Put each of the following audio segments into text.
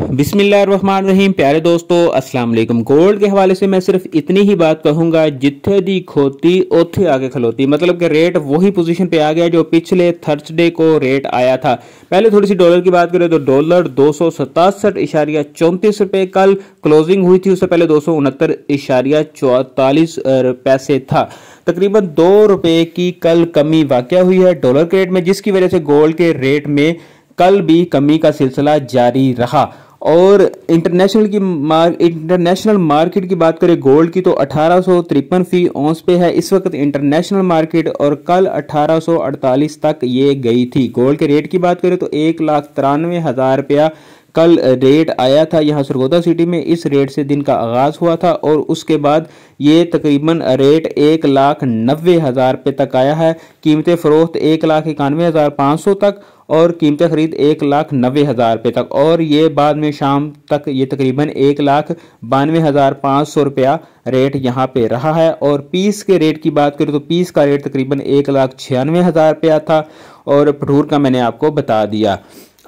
रहीम प्यारे दोस्तों अस्सलाम वालेकुम गोल्ड के हवाले से मैं सिर्फ इतनी ही बात कहूंगा जिथे दी खोती उथे आगे खलोती मतलब कि रेट वही पोजीशन पे आ गया जो पिछले थर्सडे को रेट आया था पहले थोड़ी सी डॉलर की बात करें तो डॉलर दो सौ सतासठ इशारिया चौंतीस रुपये कल क्लोजिंग हुई थी उससे पहले दो सौ उनहत्तर इशारिया चौतालीस पैसे था तकरीबन दो रुपये की कल कमी वाक़ हुई है डॉलर के रेट में जिसकी वजह से गोल्ड के रेट में कल भी कमी का सिलसिला जारी रहा और इंटरनेशनल की मार इंटरनेशनल मार्केट की बात करें गोल्ड की तो अठारह सौ तिरपन फी औंस पे है इस वक्त इंटरनेशनल मार्केट और कल 1848 तक ये गई थी गोल्ड के रेट की बात करें तो एक लाख तिरानवे हज़ार रुपया कल रेट आया था यहाँ सरगोदा सिटी में इस रेट से दिन का आगाज़ हुआ था और उसके बाद ये तकरीबन रेट एक लाख नब्बे हज़ार रुपये तक आया है कीमतें फ़रोख्त एक लाख इक्यानवे हज़ार पाँच सौ तक और कीमतें खरीद एक लाख नब्बे हज़ार रुपये तक और ये बाद में शाम तक ये तकरीबन एक लाख बानवे हज़ार पाँच सौ रुपया रेट यहाँ पे रहा है और पीस के रेट की बात करें तो पीस का रेट तकरीबन एक लाख छियानवे हज़ार रुपया था और भटूर का मैंने आपको बता दिया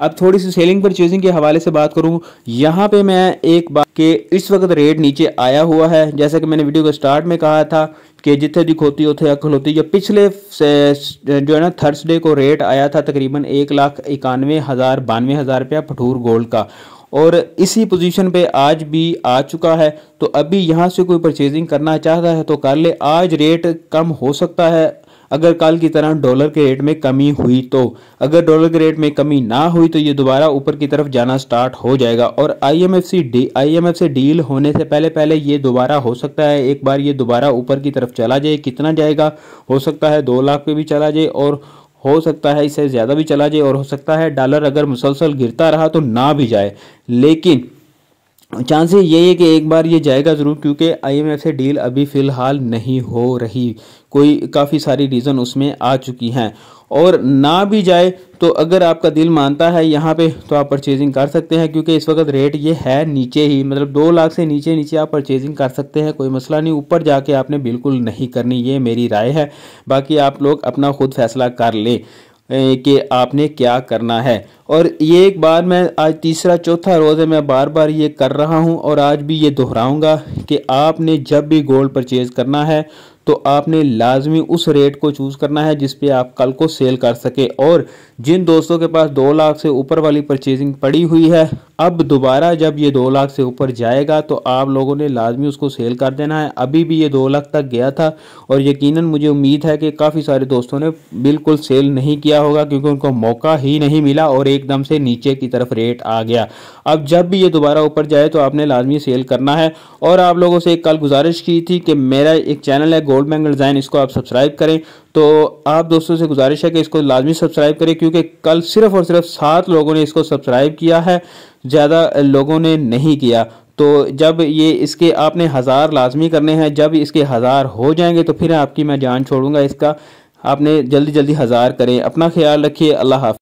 अब थोड़ी सी सेलिंग परचेजिंग के हवाले से बात करूँ यहाँ पे मैं एक बात के इस वक्त रेट नीचे आया हुआ है जैसा कि मैंने वीडियो के स्टार्ट में कहा था कि जितने दिख होती उथे अकल होती या पिछले जो है ना थर्सडे को रेट आया था तकरीबन एक लाख इक्यानवे हज़ार बानवे हज़ार रुपया भटूर गोल्ड का और इसी पोजीशन पे आज भी आ चुका है तो अभी यहाँ से कोई परचेजिंग करना चाहता है तो कर ले आज रेट कम हो सकता है अगर कल की तरह डॉलर के रेट में कमी हुई तो अगर डॉलर के रेट में कमी ना हुई तो ये दोबारा ऊपर की तरफ जाना स्टार्ट हो जाएगा और आईएमएफ सी डी आईएमएफ से डील होने से पहले पहले ये दोबारा हो सकता है एक बार ये दोबारा ऊपर की तरफ चला जाए कितना जाएगा हो सकता है दो लाख पे भी चला जाए और हो सकता है इससे ज़्यादा भी चला जाए और हो सकता है डॉलर अगर मुसलसल गिरता रहा तो ना भी जाए लेकिन चांसेस ये है कि एक बार ये जाएगा ज़रूर क्योंकि आईएमएफ से डील अभी फ़िलहाल नहीं हो रही कोई काफ़ी सारी रीज़न उसमें आ चुकी हैं और ना भी जाए तो अगर आपका दिल मानता है यहाँ पे तो आप परचेजिंग कर सकते हैं क्योंकि इस वक्त रेट ये है नीचे ही मतलब दो लाख से नीचे नीचे आप परचेजिंग कर सकते हैं कोई मसला नहीं ऊपर जाके आपने बिल्कुल नहीं करनी ये मेरी राय है बाकी आप लोग अपना खुद फैसला कर लें कि आपने क्या करना है और ये एक बार मैं आज तीसरा चौथा रोज़ है मैं बार बार ये कर रहा हूँ और आज भी ये दोहराऊँगा कि आपने जब भी गोल्ड परचेज़ करना है तो आपने लाजमी उस रेट को चूज़ करना है जिस पे आप कल को सेल कर सके और जिन दोस्तों के पास दो लाख से ऊपर वाली परचेजिंग पड़ी हुई है अब दोबारा जब ये दो लाख से ऊपर जाएगा तो आप लोगों ने लाजमी उसको सेल कर देना है अभी भी ये दो लाख तक गया था और यकीनन मुझे उम्मीद है कि काफ़ी सारे दोस्तों ने बिल्कुल सेल नहीं किया होगा क्योंकि उनको मौका ही नहीं मिला और एकदम से नीचे की तरफ रेट आ गया अब जब भी ये दोबारा ऊपर जाए तो आपने लाजमी सेल करना है और आप लोगों से एक कल गुजारिश की थी कि मेरा एक चैनल है गोल्ड बैंगल डिज़ाइन इसको आप सब्सक्राइब करें तो आप दोस्तों से गुजारिश है कि इसको लाजमी सब्सक्राइब करें क्योंकि कल सिर्फ और सिर्फ सात लोगों ने इसको सब्सक्राइब किया है ज़्यादा लोगों ने नहीं किया तो जब ये इसके आपने हज़ार लाजमी करने हैं जब इसके हज़ार हो जाएंगे तो फिर आपकी मैं जान छोड़ूंगा इसका आपने जल्दी जल्दी हज़ार करें अपना ख्याल रखिए अल्लाह हाफ